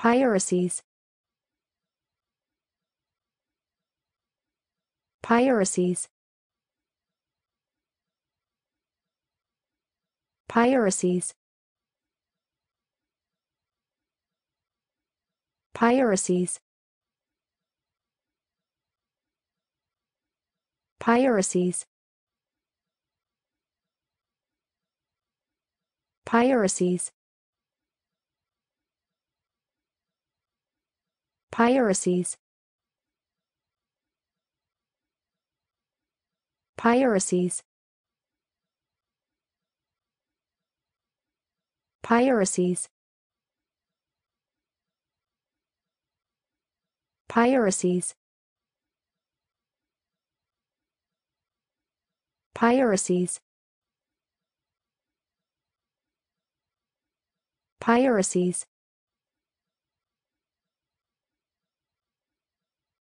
Piracies. Piracies. Piracies. Piracies. Piracies. Piracies. Piracies Piracies Piracies Piracies Piracies